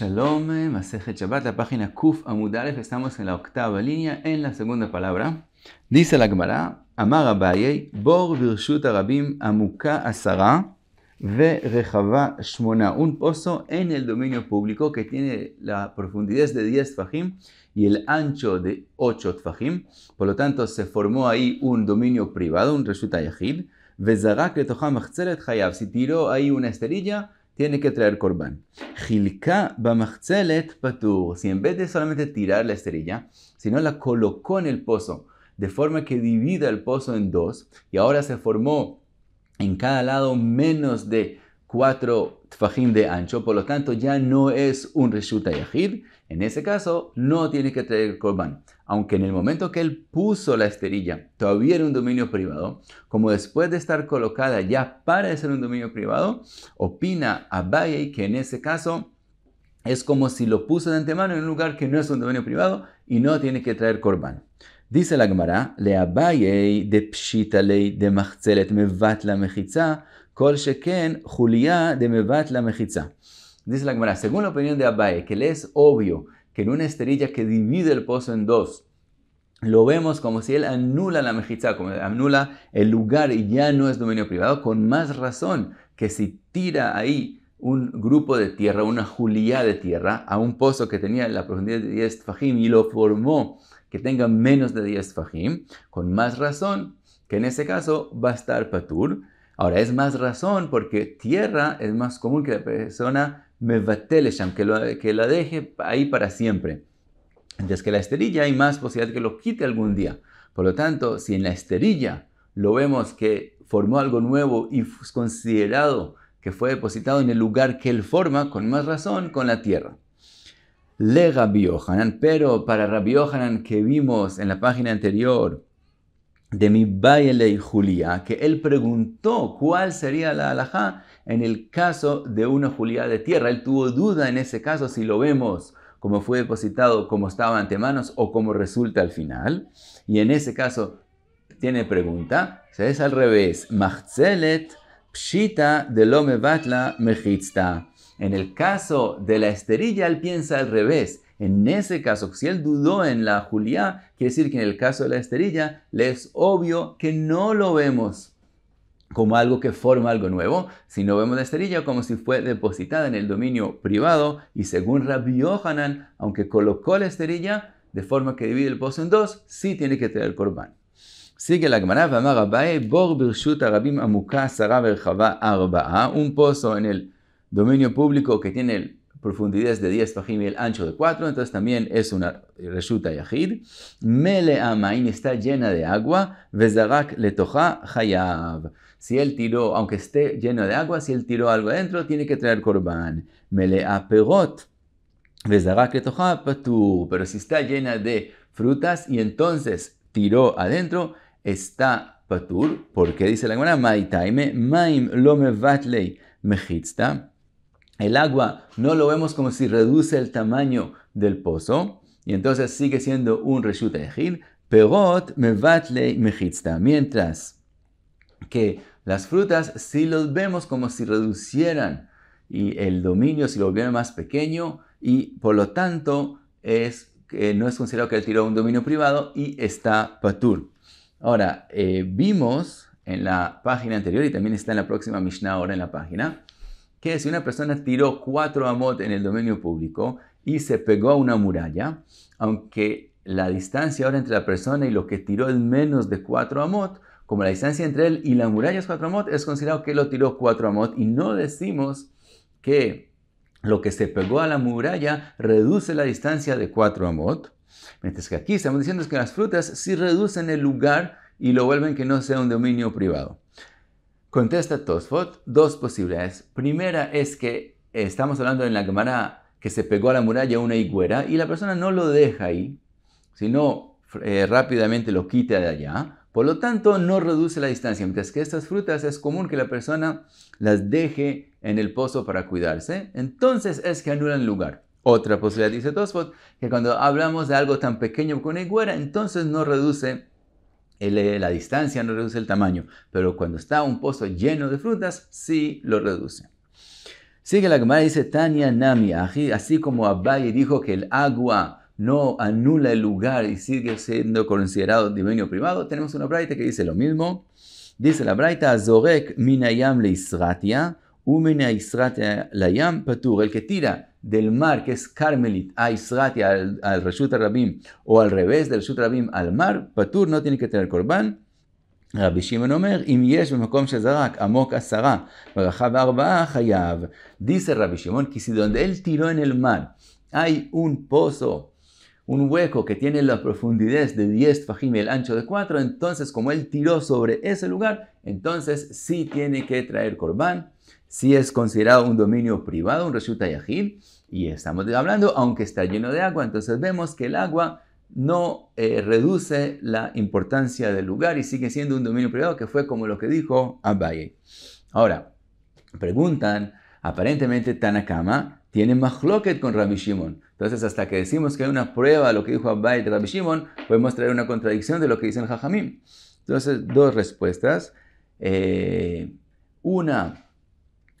Shalom, Masejet Shabbat, la página Kuf Amudalef, estamos en la octava línea, en la segunda palabra. Dice la Gemara, Amar Abaye, Bor Virshut Arabim Amuka Asara Ve rechava Shmona, un pozo en el dominio público que tiene la profundidad de 10 tfajim y el ancho de 8 tfajim. Por lo tanto, se formó ahí un dominio privado, un Reshut Ayahid. Ve Zarak Letoham Achzelet chayav, si tiró ahí una esterilla, tiene que traer corbán. patur. Si en vez de solamente tirar la esterilla, sino la colocó en el pozo, de forma que divida el pozo en dos, y ahora se formó en cada lado menos de cuatro tfajim de ancho, por lo tanto ya no es un reshuta yajid. En ese caso, no tiene que traer corbán aunque en el momento que él puso la esterilla todavía era un dominio privado, como después de estar colocada ya para ser un dominio privado, opina Abaye que en ese caso es como si lo puso de antemano en un lugar que no es un dominio privado y no tiene que traer corbán. Dice la Gemara, le Abaye de pshitalei de machzelet mevat la mechitza, kol sheken julia de mevat la mechitza. Dice la Gemara, según la opinión de Abaye, que le es obvio que en una esterilla que divide el pozo en dos, lo vemos como si él anula la mejizá, como anula el lugar y ya no es dominio privado, con más razón que si tira ahí un grupo de tierra, una juliá de tierra, a un pozo que tenía la profundidad de 10 fajim y lo formó que tenga menos de 10 fajim, con más razón que en ese caso va a estar patur, Ahora, es más razón porque tierra es más común que la persona va que, lo, que la deje ahí para siempre. Mientras que la esterilla hay más posibilidad que lo quite algún día. Por lo tanto, si en la esterilla lo vemos que formó algo nuevo y es considerado que fue depositado en el lugar que él forma, con más razón, con la tierra. Le biohanan pero para Rabbi que vimos en la página anterior, de mi Baile y Julia, que él preguntó cuál sería la halajá en el caso de una Julia de tierra. Él tuvo duda en ese caso si lo vemos como fue depositado, como estaba ante manos o como resulta al final. Y en ese caso tiene pregunta, Se sea, es al revés. Machzelet pshita de lome batla mechitzta. En el caso de la esterilla, él piensa al revés. En ese caso, si él dudó en la Juliá, quiere decir que en el caso de la esterilla, le es obvio que no lo vemos como algo que forma algo nuevo, Si no vemos la esterilla como si fue depositada en el dominio privado y según Rabbi Yohanan, aunque colocó la esterilla de forma que divide el pozo en dos, sí tiene que tener el corbán. Sigue la Gemara, Bor un pozo en el dominio público que tiene el profundidades de 10 fajim y el ancho de 4, entonces también es una reshuta yahid. Mele amain está llena de agua, le toja hayab. Si él tiró, aunque esté lleno de agua, si él tiró algo adentro, tiene que traer corbán. Mele aperot, le toja patur. Pero si está llena de frutas y entonces tiró adentro, está patur. porque dice la Gemara? Maitaime, maim lo me mechitzta el agua no lo vemos como si reduce el tamaño del pozo, y entonces sigue siendo un reshut gil perot mevatle mejitzta, mientras que las frutas sí los vemos como si reducieran y el dominio si lo volviera más pequeño y por lo tanto es, no es considerado que él tiró un dominio privado y está patur. Ahora, eh, vimos en la página anterior y también está en la próxima Mishnah ahora en la página, que si una persona tiró cuatro amot en el dominio público y se pegó a una muralla, aunque la distancia ahora entre la persona y lo que tiró es menos de cuatro amot, como la distancia entre él y la muralla es cuatro amot, es considerado que lo tiró cuatro amot y no decimos que lo que se pegó a la muralla reduce la distancia de cuatro amot. Mientras que aquí estamos diciendo que las frutas sí reducen el lugar y lo vuelven que no sea un dominio privado. Contesta Tosfot dos posibilidades. Primera es que estamos hablando en la cámara que se pegó a la muralla una higuera y la persona no lo deja ahí, sino eh, rápidamente lo quita de allá. Por lo tanto, no reduce la distancia, mientras que estas frutas es común que la persona las deje en el pozo para cuidarse. Entonces es que anulan lugar. Otra posibilidad dice Tosfot, que cuando hablamos de algo tan pequeño como una higuera, entonces no reduce eh, la distancia no reduce el tamaño, pero cuando está un pozo lleno de frutas, sí lo reduce. Sigue la Gemara dice Tania Nami, así como Abaye dijo que el agua no anula el lugar y sigue siendo considerado dominio privado, tenemos una braita que dice lo mismo. Dice la braita Zorek minayam le isratia, Umen a la Yam Patur, el que tira del mar, que es Carmelit, a Israt al, al Rabim, o al revés del Reshut Rabim al mar, Patur no tiene que tener corban Rabishimon omer אומר, אם יש Shazarak, amok עמוק Hayav, dice Rabbi que si donde él en el mar. Hay un pozo, un hueco que tiene la profundidad de 10 fajim y el ancho de 4, entonces como él tiró sobre ese lugar, entonces sí tiene que traer corbán. Si es considerado un dominio privado, un Reshut y estamos hablando, aunque está lleno de agua, entonces vemos que el agua no eh, reduce la importancia del lugar y sigue siendo un dominio privado, que fue como lo que dijo Abaye. Ahora, preguntan, aparentemente Tanakama tiene machloket con Rabbi Shimon. Entonces, hasta que decimos que hay una prueba de lo que dijo Abaye de Rabbi Shimon, podemos traer una contradicción de lo que dice el Jajamim. Entonces, dos respuestas. Eh, una,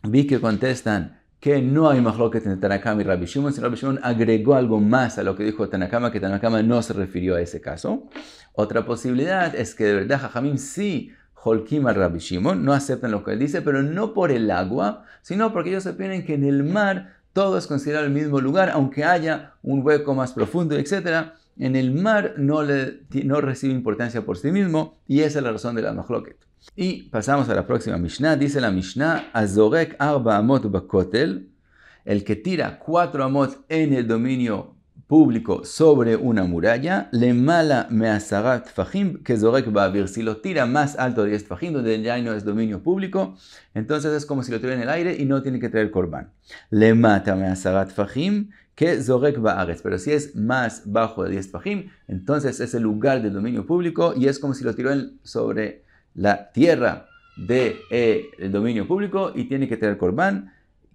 vi que contestan que no hay mahloket en Tanakama y Rabbi Shimon, si Rabbi Shimon agregó algo más a lo que dijo Tanakama, que Tanakama no se refirió a ese caso. Otra posibilidad es que de verdad Jajamim sí holkim al Rabbi Shimon, no aceptan lo que él dice, pero no por el agua, sino porque ellos opinan que en el mar todo es considerado el mismo lugar, aunque haya un hueco más profundo, etc en el mar no, no recibe importancia por sí mismo y esa es la razón de la mahloket. Y pasamos a la próxima Mishnah. Dice la Mishnah, Azorek arba amot bakotel, el que tira cuatro amot en el dominio público sobre una muralla, le mala meazarat fajim que zorek ba'avir. Si lo tira más alto de 10 fajim, donde ya no es dominio público, entonces es como si lo tuviera en el aire y no tiene que traer corbán Le mata meazarat fajim que Zorek Baaretz. Pero si es más bajo de 10 pajim, entonces es el lugar del dominio público y es como si lo tiró sobre la tierra del de, eh, dominio público y tiene que tener corbán,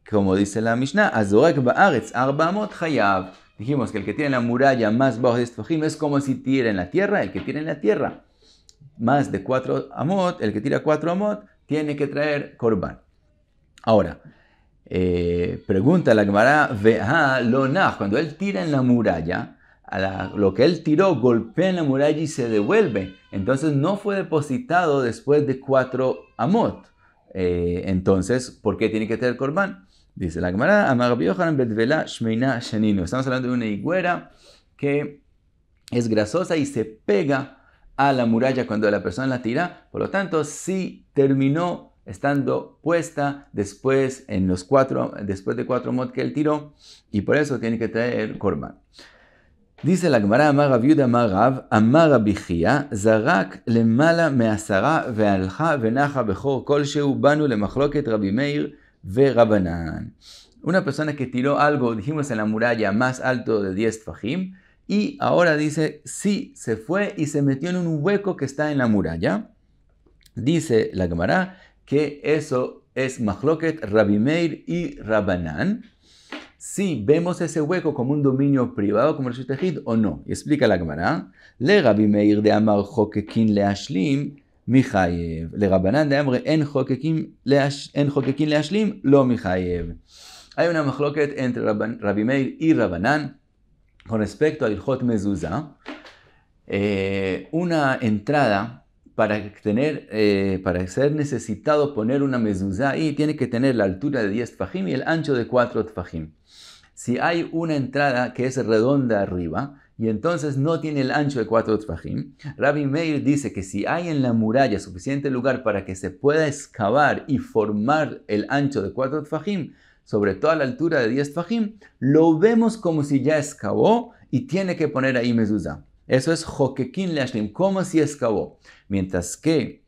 como dice la Mishnah, Azorek Baaretz, Arbamot Hayab. Dijimos que el que tiene la muralla más bajo de 10 es como si tira en la tierra, el que tiene en la tierra más de 4 amot, el que tira 4 amot, tiene que traer corbán. Ahora, eh, pregunta la Gemara, veja lonach cuando él tira en la muralla, a lo que él tiró golpea en la muralla y se devuelve. Entonces no fue depositado después de cuatro amot. Eh, entonces, ¿por qué tiene que tener corbán? Dice la Gemara, Estamos hablando de una higuera que es grasosa y se pega a la muralla cuando la persona la tira. Por lo tanto, si terminó estando puesta después, en los cuatro, después de cuatro mod que él tiró, y por eso tiene que traer Corban Dice la Gemara, Viuda Zarak Una persona que tiró algo, dijimos en la muralla, más alto de 10 fajim, y ahora dice, sí, se fue y se metió en un hueco que está en la muralla. Dice la Gemara, que eso es machloket rabimeir y Rabanán, si vemos ese hueco como un dominio privado, como el Tejid, o no. Y explica la Gemara. Le rabimeir de Amar Jokekin le Ashlim, Michayev. Le Rabanán de Amar en Jokekin le Ashlim, lo Michayev. Hay una machloket entre rabimeir y Rabanán con respecto al Jot Mezuzah. Eh, una entrada para, tener, eh, para ser necesitado poner una mezuzá ahí, tiene que tener la altura de 10 tfajim y el ancho de 4 tfajim. Si hay una entrada que es redonda arriba y entonces no tiene el ancho de 4 tfajim, Rabbi Meir dice que si hay en la muralla suficiente lugar para que se pueda excavar y formar el ancho de 4 tfajim, sobre toda la altura de 10 tfajim, lo vemos como si ya excavó y tiene que poner ahí mezuzá. Eso es Jokekin Lashlim, como si excavó. Mientras que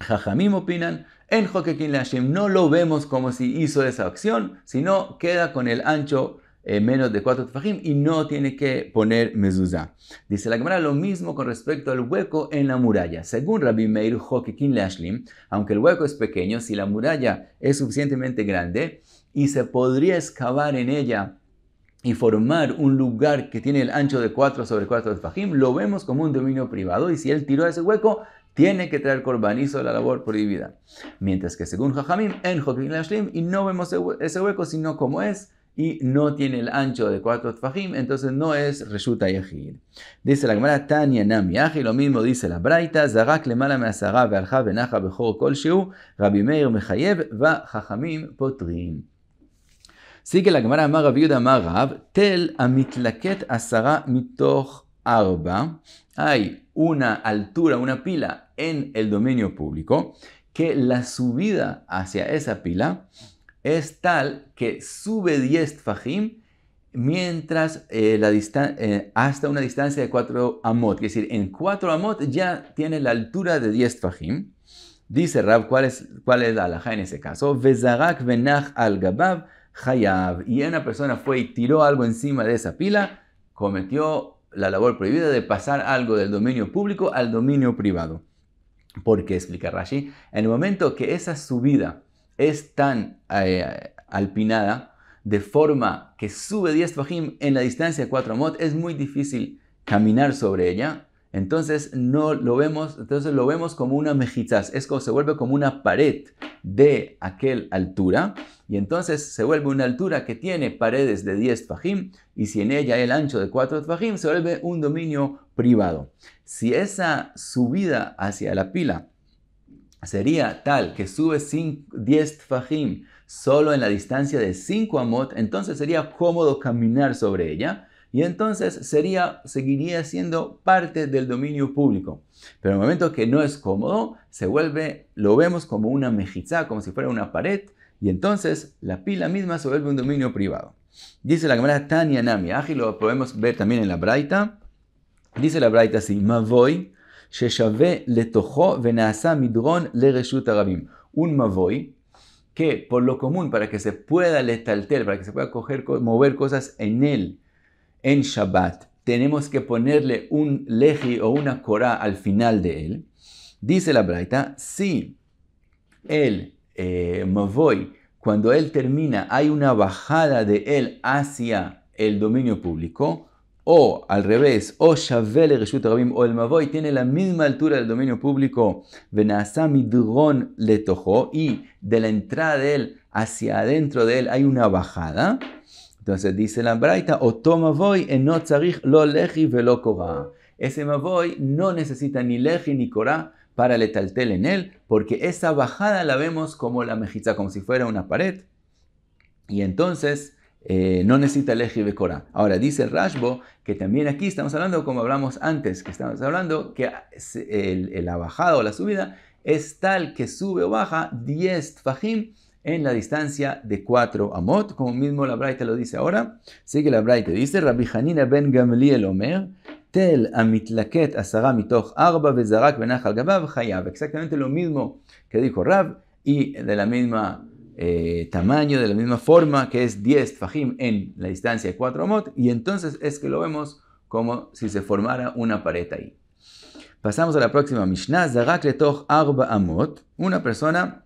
Jajamim opinan, en Jokekin Lashlim no lo vemos como si hizo esa acción, sino queda con el ancho eh, menos de 4 tefajim y no tiene que poner mezuzá. Dice la cámara lo mismo con respecto al hueco en la muralla. Según Rabbi Meir King Leashlim, aunque el hueco es pequeño, si la muralla es suficientemente grande y se podría excavar en ella y formar un lugar que tiene el ancho de 4 sobre 4 de Fajim, lo vemos como un dominio privado y si él tiró ese hueco, tiene que traer corbanizo la labor prohibida. Mientras que según Jajamim, en la Lashlim, y no vemos ese hueco, sino como es, y no tiene el ancho de cuatro tfajim, entonces no es reshuta yehid. Dice la Gemara Tania Nam Yahir, lo mismo dice la Braita, Zarak lemala me'asara ve benaja bechor kol shiu, Rabbi Meir va jajamim potrim que la Gemara Amar Tel Amitlaket Asara Mitoch Arba. Hay una altura, una pila en el dominio público que la subida hacia esa pila es tal que sube 10 fahim mientras eh, eh, hasta una distancia de 4 amot. Es decir, en 4 amot ya tiene la altura de 10 fahim. Dice Rab, ¿cuál es, la alhaja en ese caso? Vezarak venach al gabab Hayab, y una persona fue y tiró algo encima de esa pila, cometió la labor prohibida de pasar algo del dominio público al dominio privado. Porque, explica Rashi, en el momento que esa subida es tan eh, alpinada, de forma que sube 10 fajim en la distancia de 4 mot, es muy difícil caminar sobre ella, entonces no lo vemos, entonces lo vemos como una mejizaz, es como se vuelve como una pared de aquel altura y entonces se vuelve una altura que tiene paredes de 10 fajim y si en ella el ancho de 4 fajim se vuelve un dominio privado. Si esa subida hacia la pila sería tal que sube 10 fajim solo en la distancia de 5 amot, entonces sería cómodo caminar sobre ella y entonces sería, seguiría siendo parte del dominio público. Pero en el momento que no es cómodo, se vuelve, lo vemos como una mejizá, como si fuera una pared, y entonces la pila misma se vuelve un dominio privado. Dice la cámara Tania Nami, ágil ah, lo podemos ver también en la Braita. Dice la Braita así, Mavoy, Sheshave tojo venasa midron le arabim. Un Mavoy, que por lo común, para que se pueda letalter, para que se pueda mover cosas en él, en Shabbat tenemos que ponerle un leji o una corá al final de él, dice la Brayta si el eh, cuando él termina, hay una bajada de él hacia el dominio público, o al revés, o Shavele Reshut Rabim, o el Mavoy tiene la misma altura del dominio público, y de la entrada de él hacia adentro de él hay una bajada, entonces dice la Braita, voy, Mavoy no tzarich lo leji velo korah. Ese voy no necesita ni leji ni korah para letaltel en él, porque esa bajada la vemos como la mejiza, como si fuera una pared. Y entonces eh, no necesita leji de korah. Ahora dice el Rashbo que también aquí estamos hablando, como hablamos antes, que estamos hablando que eh, el, la bajada o la subida es tal que sube o baja 10 fajim en la distancia de 4 amot, como mismo la Braita lo dice ahora. Sigue la Braita, dice Rabbi Hanina ben Gamliel Omer, tel asara mitoch arba Exactamente lo mismo que dijo Rab y de la misma eh, tamaño, de la misma forma que es 10 fajim en la distancia de 4 amot, y entonces es que lo vemos como si se formara una pared ahí. Pasamos a la próxima Mishnah, zarak arba amot, una persona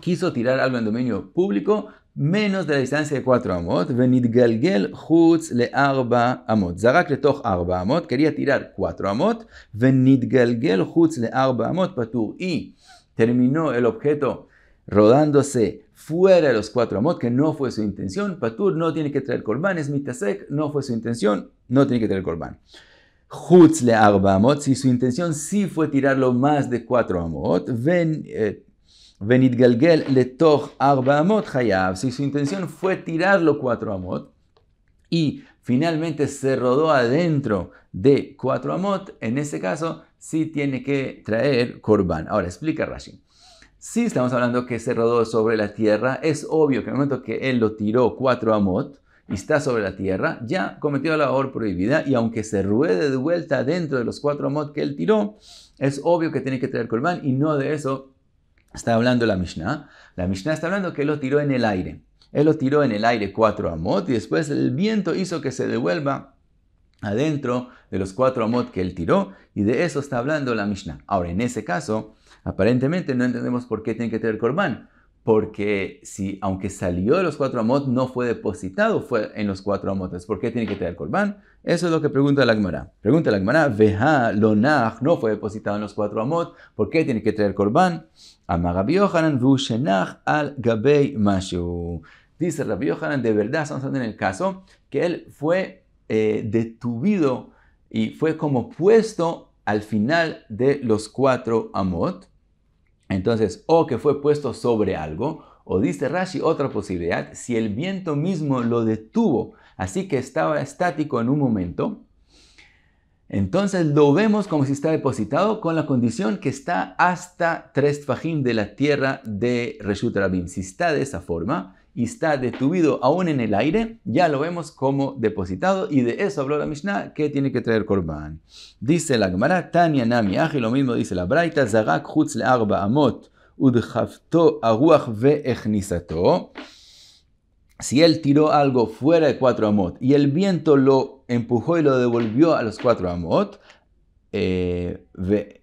quiso tirar algo en dominio público menos de la distancia de 4 amot, galgel hutz le arba amot. Zarak le toch arba amot, quería tirar 4 amot, galgel hutz le arba amot patur. Y terminó el objeto rodándose fuera de los 4 amot, que no fue su intención. Patur no tiene que traer corban. es mitasek, no fue su intención, no tiene que traer corban. Hutz le arba amot, si su intención sí fue tirarlo más de 4 amot, ven... Eh, Venit le toch arba amot hayav. Si su intención fue tirarlo cuatro amot y finalmente se rodó adentro de cuatro amot, en ese caso sí tiene que traer korban. Ahora explica Rashi. Si estamos hablando que se rodó sobre la tierra, es obvio que en el momento que él lo tiró cuatro amot y está sobre la tierra, ya cometió la labor prohibida y aunque se ruede de vuelta dentro de los cuatro amot que él tiró, es obvio que tiene que traer korban y no de eso está hablando la Mishnah. La Mishnah está hablando que él lo tiró en el aire. Él lo tiró en el aire cuatro amot y después el viento hizo que se devuelva adentro de los cuatro amot que él tiró y de eso está hablando la Mishnah. Ahora, en ese caso, aparentemente no entendemos por qué tiene que tener corbán, porque si, aunque salió de los cuatro amot, no fue depositado fue en los cuatro amotes. ¿Por qué tiene que traer corbán? Eso es lo que pregunta la Gemara. Pregunta la Gemara, veja, lonach, no fue depositado en los cuatro amot, ¿por qué tiene que traer corbán? vu al gabei mashu. Dice Rabbi Yohanan, de verdad, estamos en el caso, que él fue eh, y fue como puesto al final de los cuatro amot. Entonces, o que fue puesto sobre algo, o dice Rashi otra posibilidad, si el viento mismo lo detuvo, así que estaba estático en un momento, entonces lo vemos como si está depositado con la condición que está hasta tres fajim de la tierra de Reshut Rabin, Si está de esa forma, y está detuvido aún en el aire, ya lo vemos como depositado. Y de eso habló la Mishnah, que tiene que traer Korban. Dice la Gemara, Tania Nami Aji, lo mismo dice la Braita, Zagak le Arba Amot, Udhafto Aguach Ve Echnisato. Si él tiró algo fuera de cuatro amot y el viento lo empujó y lo devolvió a los cuatro amot, eh, ve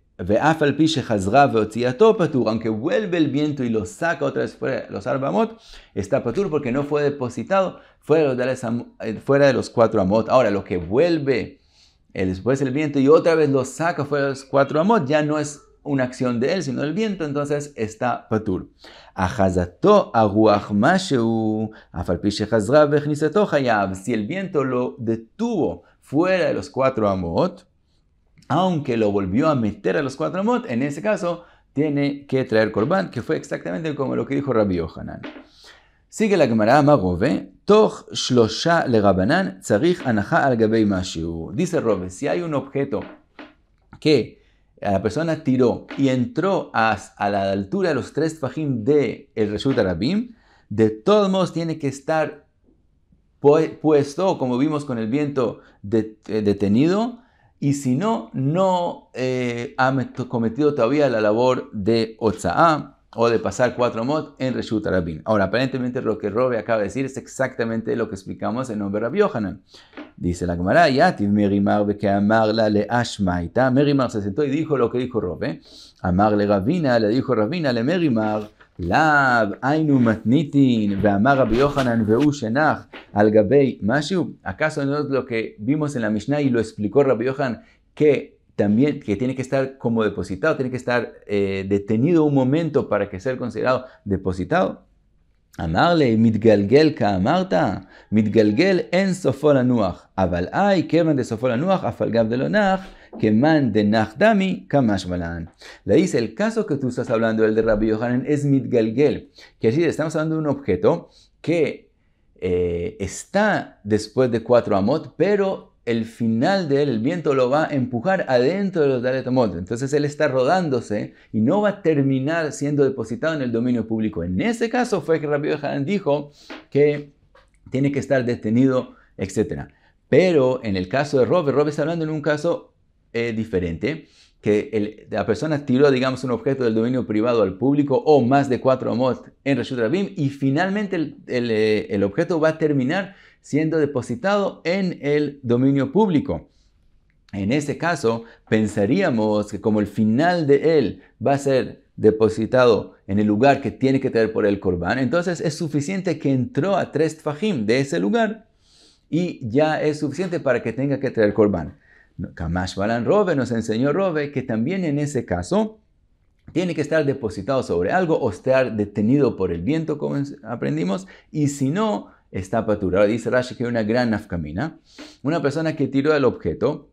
aunque vuelve el viento y lo saca otra vez fuera, los amot está patur porque no fue depositado fuera de los, cuatro amot. Ahora, lo que vuelve después el viento y otra vez lo saca fuera de los cuatro amot, ya no es una acción de él, sino el viento, entonces está patur. Si el viento lo detuvo fuera de los cuatro amot, aunque lo volvió a meter a los cuatro mot, en ese caso tiene que traer korban, que fue exactamente como lo que dijo Rabbi Yohanan. Sigue la Gemara Magove, Shlosha le al Gabei Dice Robes. si hay un objeto que la persona tiró y entró a, la altura de los tres fajim de el Reshut Arabim, de todos modos tiene que estar puesto, como vimos con el viento detenido, y si no, no eh, ha cometido todavía la labor de Otsa'a o de pasar cuatro mot en Reshut Rabin. Ahora, aparentemente lo que Robe acaba de decir es exactamente lo que explicamos en nombre de Rabbi Yohanan. Dice la Gemara, ya Merimar que amarla le ashmaita. Merimar se sentó y dijo lo que dijo Robe. Amarle Rabina, le dijo Rabina le Merimar. לאו, היינו מתניתין, ואמר רבי יוחנן והוא שנח על גבי משהו, ¿acaso no es lo que vimos en la Mishnah y lo explicó Rabbi que también que tiene que estar como depositado, tiene que estar eh, detenido un momento para que sea considerado depositado? אמרלי, מתגלגל כאמרת, מתגלגל אין סופו לנוח, אבל אי כיוון דסופו לנוח, אף על גב דלא נח, que man de Nahdami Kamashmalan. Le dice, el caso que tú estás hablando, el de Rabbi Yohanan, es Mitgalgel, que así estamos hablando de un objeto que eh, está después de cuatro amot, pero el final de él, el viento lo va a empujar adentro de los Dalet Amot. Entonces él está rodándose y no va a terminar siendo depositado en el dominio público. En ese caso fue que Rabbi Yohanan dijo que tiene que estar detenido, etc. Pero en el caso de Rob, Rob está hablando en un caso diferente, que la persona tiró, digamos, un objeto del dominio privado al público o más de cuatro mod en Reshut Rabim y finalmente eh, el, objeto va a terminar siendo depositado en el dominio público. En ese caso, pensaríamos que como el final de él va a ser depositado en el lugar que tiene que tener por el corbán, entonces es suficiente que entró a tres fajim de ese lugar y ya es suficiente para que tenga que traer corbán. Kamash Balan Robe nos enseñó Robe que también en ese caso tiene que estar depositado sobre algo o estar detenido por el viento, como aprendimos, y si no, está paturado. Dice Rashi que una gran nafkamina, una persona que tiró el objeto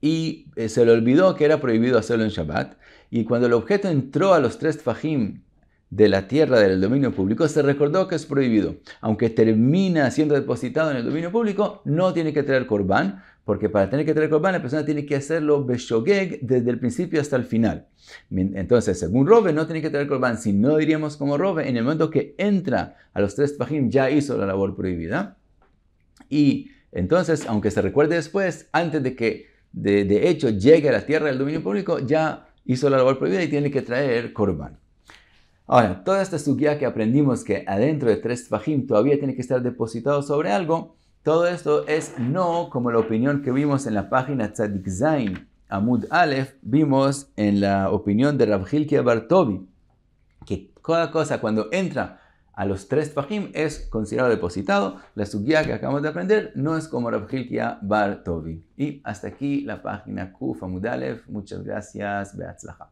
y eh, se le olvidó que era prohibido hacerlo en Shabbat, y cuando el objeto entró a los tres fajim de la tierra del dominio público, se recordó que es prohibido. Aunque termina siendo depositado en el dominio público, no tiene que traer corbán, porque para tener que traer Corban, la persona tiene que hacerlo Beshogeg desde el principio hasta el final. Entonces, según Robe, no tiene que traer Corban. Si no diríamos como Robe, en el momento que entra a los tres Fajim, ya hizo la labor prohibida. Y entonces, aunque se recuerde después, antes de que de, hecho llegue a la tierra del dominio público, ya hizo la labor prohibida y tiene que traer Corban. Ahora, toda esta suguía que aprendimos que adentro de tres fajim todavía tiene que estar depositado sobre algo, todo esto es no como la opinión que vimos en la página Tzadik Zain, Amud Aleph, vimos en la opinión de Rav Hilkia Bartobi, que cada cosa cuando entra a los tres Fajim es considerado depositado. La suguía que acabamos de aprender no es como Rav Hilkia Bartobi. Y hasta aquí la página Kuf Amud Aleph. Muchas gracias. Beatzlaha.